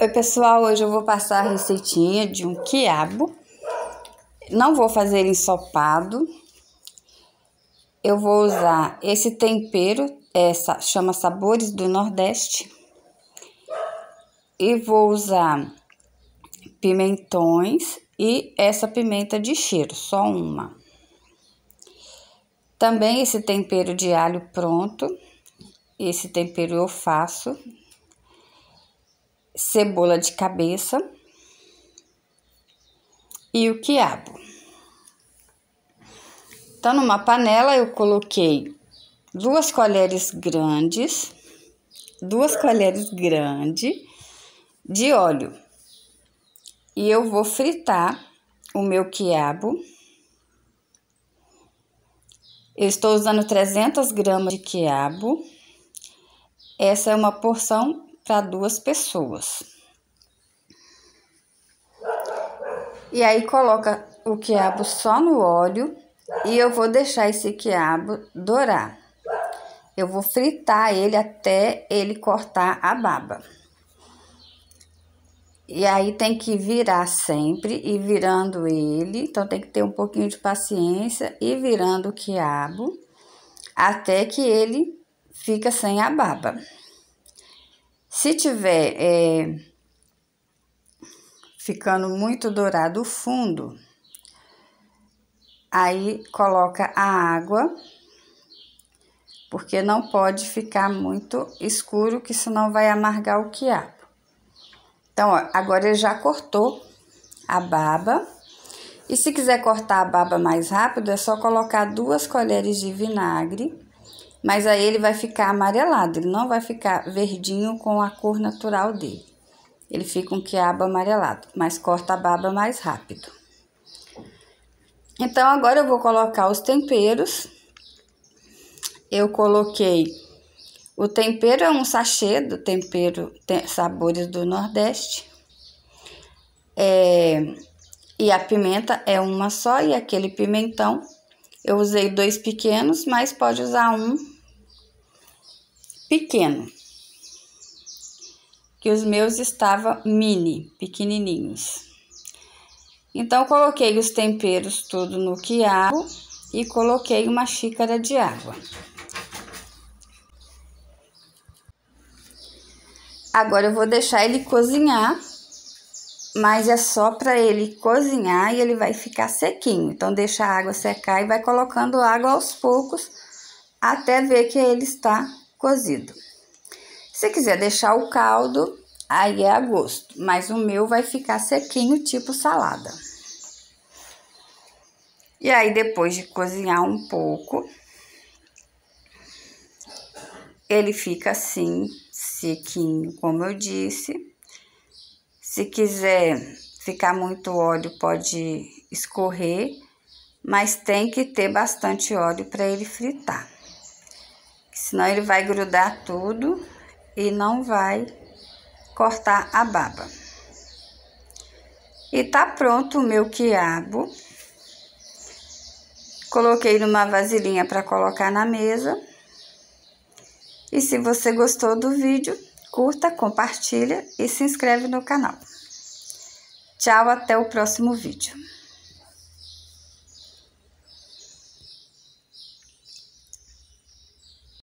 Oi pessoal, hoje eu vou passar a receitinha de um quiabo. Não vou fazer ensopado. Eu vou usar esse tempero, chama Sabores do Nordeste. E vou usar pimentões e essa pimenta de cheiro, só uma. Também esse tempero de alho pronto. Esse tempero eu faço cebola de cabeça e o quiabo. Então, numa panela, eu coloquei duas colheres grandes, duas colheres grandes de óleo. E eu vou fritar o meu quiabo. Eu estou usando 300 gramas de quiabo. Essa é uma porção para duas pessoas. E aí coloca o quiabo só no óleo e eu vou deixar esse quiabo dourar. Eu vou fritar ele até ele cortar a baba. E aí tem que virar sempre e virando ele, então tem que ter um pouquinho de paciência e virando o quiabo até que ele fica sem a baba. Se tiver é, ficando muito dourado o fundo, aí coloca a água, porque não pode ficar muito escuro, que senão vai amargar o quiabo. Então, ó, agora ele já cortou a baba. E se quiser cortar a baba mais rápido, é só colocar duas colheres de vinagre mas aí ele vai ficar amarelado, ele não vai ficar verdinho com a cor natural dele. Ele fica um quiabo amarelado, mas corta a baba mais rápido. Então, agora eu vou colocar os temperos. Eu coloquei... O tempero é um sachê do tempero tem, Sabores do Nordeste. É, e a pimenta é uma só e aquele pimentão eu usei dois pequenos, mas pode usar um pequeno. Que os meus estavam mini, pequenininhos. Então, coloquei os temperos tudo no quiabo e coloquei uma xícara de água. Agora, eu vou deixar ele cozinhar mas é só para ele cozinhar e ele vai ficar sequinho. Então, deixa a água secar e vai colocando água aos poucos até ver que ele está cozido. Se quiser deixar o caldo, aí é a gosto, mas o meu vai ficar sequinho, tipo salada. E aí, depois de cozinhar um pouco, ele fica assim, sequinho, como eu disse. Se quiser ficar muito óleo, pode escorrer, mas tem que ter bastante óleo para ele fritar. Senão ele vai grudar tudo e não vai cortar a baba. E tá pronto o meu quiabo. Coloquei numa vasilhinha para colocar na mesa. E se você gostou do vídeo, curta, compartilha e se inscreve no canal. Tchau, até o próximo vídeo.